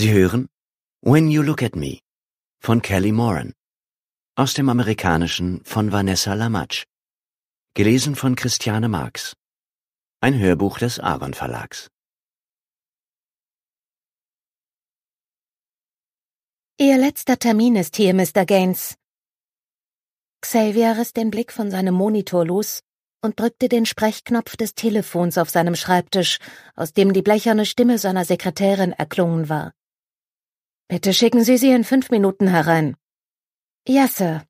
Sie hören When You Look at Me von Kelly Moran aus dem Amerikanischen von Vanessa Lamatsch, gelesen von Christiane Marx, ein Hörbuch des Aaron Verlags. Ihr letzter Termin ist hier, Mr. Gaines. Xavier riss den Blick von seinem Monitor los und drückte den Sprechknopf des Telefons auf seinem Schreibtisch, aus dem die blecherne Stimme seiner Sekretärin erklungen war. Bitte schicken Sie sie in fünf Minuten herein. Ja, Sir.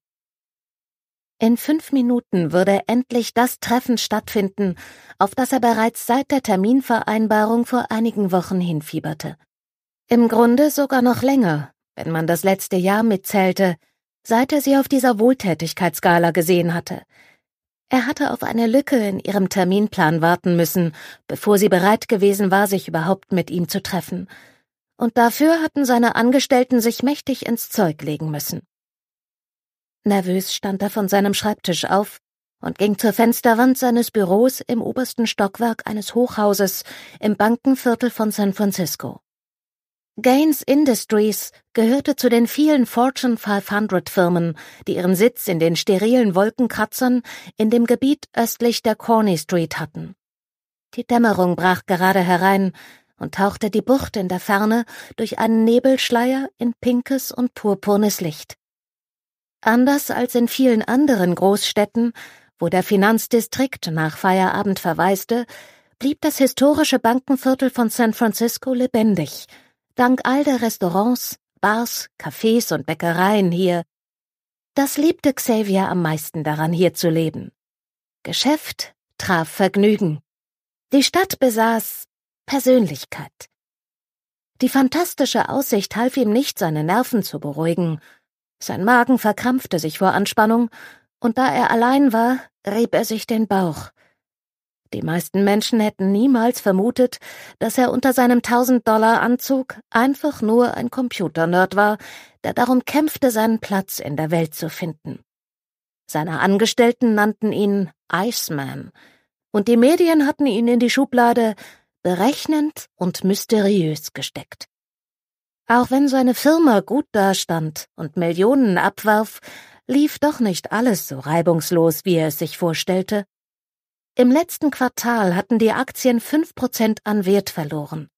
In fünf Minuten würde endlich das Treffen stattfinden, auf das er bereits seit der Terminvereinbarung vor einigen Wochen hinfieberte. Im Grunde sogar noch länger, wenn man das letzte Jahr mitzählte, seit er sie auf dieser Wohltätigkeitsgala gesehen hatte. Er hatte auf eine Lücke in ihrem Terminplan warten müssen, bevor sie bereit gewesen war, sich überhaupt mit ihm zu treffen und dafür hatten seine Angestellten sich mächtig ins Zeug legen müssen. Nervös stand er von seinem Schreibtisch auf und ging zur Fensterwand seines Büros im obersten Stockwerk eines Hochhauses im Bankenviertel von San Francisco. Gaines Industries gehörte zu den vielen Fortune 500 Firmen, die ihren Sitz in den sterilen Wolkenkratzern in dem Gebiet östlich der Corny Street hatten. Die Dämmerung brach gerade herein, und tauchte die Bucht in der Ferne durch einen Nebelschleier in pinkes und purpurnes Licht. Anders als in vielen anderen Großstädten, wo der Finanzdistrikt nach Feierabend verwaiste, blieb das historische Bankenviertel von San Francisco lebendig, dank all der Restaurants, Bars, Cafés und Bäckereien hier. Das liebte Xavier am meisten daran, hier zu leben. Geschäft traf Vergnügen. Die Stadt besaß Persönlichkeit. Die fantastische Aussicht half ihm nicht, seine Nerven zu beruhigen. Sein Magen verkrampfte sich vor Anspannung, und da er allein war, rieb er sich den Bauch. Die meisten Menschen hätten niemals vermutet, dass er unter seinem 1000-Dollar-Anzug einfach nur ein Computernerd war, der darum kämpfte, seinen Platz in der Welt zu finden. Seine Angestellten nannten ihn Iceman, und die Medien hatten ihn in die Schublade berechnend und mysteriös gesteckt. Auch wenn seine Firma gut dastand und Millionen abwarf, lief doch nicht alles so reibungslos, wie er es sich vorstellte. Im letzten Quartal hatten die Aktien fünf Prozent an Wert verloren.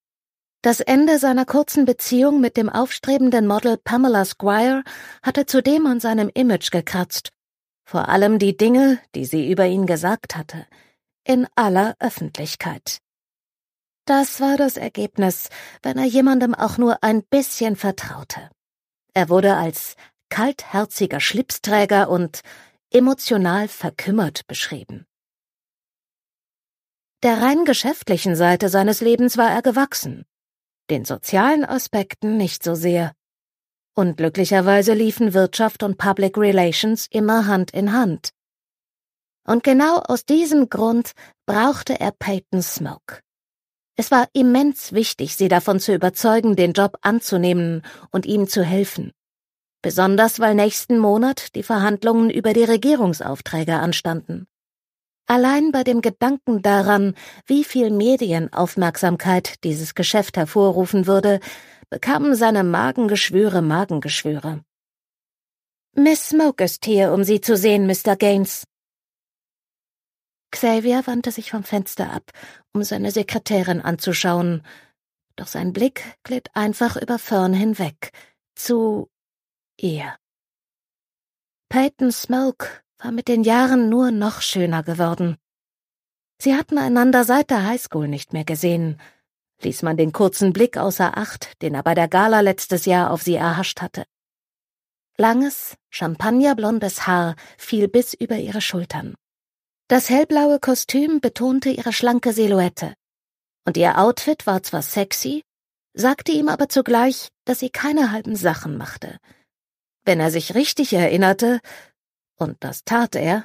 Das Ende seiner kurzen Beziehung mit dem aufstrebenden Model Pamela Squire hatte zudem an seinem Image gekratzt, vor allem die Dinge, die sie über ihn gesagt hatte, in aller Öffentlichkeit. Das war das Ergebnis, wenn er jemandem auch nur ein bisschen vertraute. Er wurde als kaltherziger Schlipsträger und emotional verkümmert beschrieben. Der rein geschäftlichen Seite seines Lebens war er gewachsen, den sozialen Aspekten nicht so sehr. Und glücklicherweise liefen Wirtschaft und Public Relations immer Hand in Hand. Und genau aus diesem Grund brauchte er Peyton Smoke. Es war immens wichtig, sie davon zu überzeugen, den Job anzunehmen und ihm zu helfen. Besonders weil nächsten Monat die Verhandlungen über die Regierungsaufträge anstanden. Allein bei dem Gedanken daran, wie viel Medienaufmerksamkeit dieses Geschäft hervorrufen würde, bekamen seine Magengeschwüre Magengeschwüre. Miss Smoke ist hier, um Sie zu sehen, Mr. Gaines, Xavier wandte sich vom Fenster ab, um seine Sekretärin anzuschauen, doch sein Blick glitt einfach über Fern hinweg, zu ihr. Peyton Smoke war mit den Jahren nur noch schöner geworden. Sie hatten einander seit der Highschool nicht mehr gesehen. Ließ man den kurzen Blick außer Acht, den er bei der Gala letztes Jahr auf sie erhascht hatte. Langes, champagnerblondes Haar fiel bis über ihre Schultern. Das hellblaue Kostüm betonte ihre schlanke Silhouette. Und ihr Outfit war zwar sexy, sagte ihm aber zugleich, dass sie keine halben Sachen machte. Wenn er sich richtig erinnerte, und das tat er,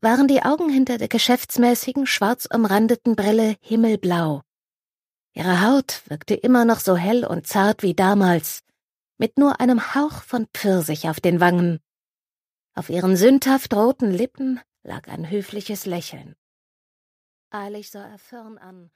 waren die Augen hinter der geschäftsmäßigen, schwarz umrandeten Brille himmelblau. Ihre Haut wirkte immer noch so hell und zart wie damals, mit nur einem Hauch von Pfirsich auf den Wangen. Auf ihren sündhaft roten Lippen lag ein höfliches Lächeln. Eilig sah er Firn an